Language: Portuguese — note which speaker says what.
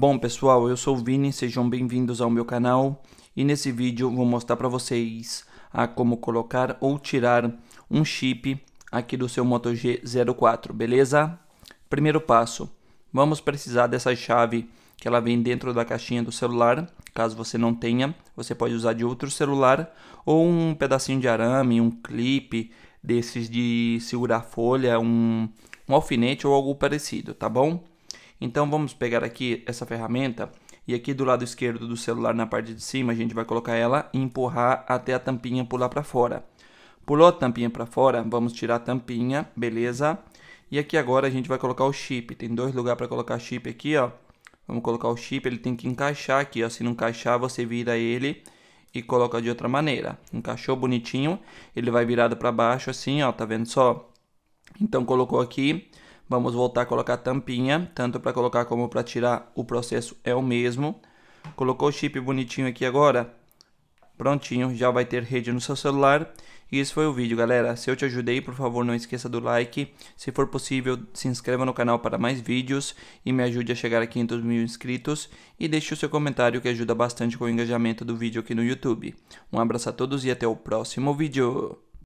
Speaker 1: Bom pessoal, eu sou o Vini, sejam bem-vindos ao meu canal e nesse vídeo vou mostrar para vocês a como colocar ou tirar um chip aqui do seu Moto G04, beleza? Primeiro passo, vamos precisar dessa chave que ela vem dentro da caixinha do celular, caso você não tenha, você pode usar de outro celular ou um pedacinho de arame, um clipe desses de segurar folha, um, um alfinete ou algo parecido, tá bom? Então vamos pegar aqui essa ferramenta e aqui do lado esquerdo do celular na parte de cima a gente vai colocar ela e empurrar até a tampinha pular para fora. Pulou a tampinha para fora, vamos tirar a tampinha, beleza? E aqui agora a gente vai colocar o chip, tem dois lugares para colocar chip aqui, ó. Vamos colocar o chip, ele tem que encaixar aqui, ó. Se não encaixar, você vira ele e coloca de outra maneira. Encaixou bonitinho, ele vai virado para baixo assim, ó, tá vendo só? Então colocou aqui, Vamos voltar a colocar a tampinha, tanto para colocar como para tirar, o processo é o mesmo. Colocou o chip bonitinho aqui agora, prontinho, já vai ter rede no seu celular. E esse foi o vídeo, galera. Se eu te ajudei, por favor, não esqueça do like. Se for possível, se inscreva no canal para mais vídeos e me ajude a chegar a 500 mil inscritos. E deixe o seu comentário que ajuda bastante com o engajamento do vídeo aqui no YouTube. Um abraço a todos e até o próximo vídeo.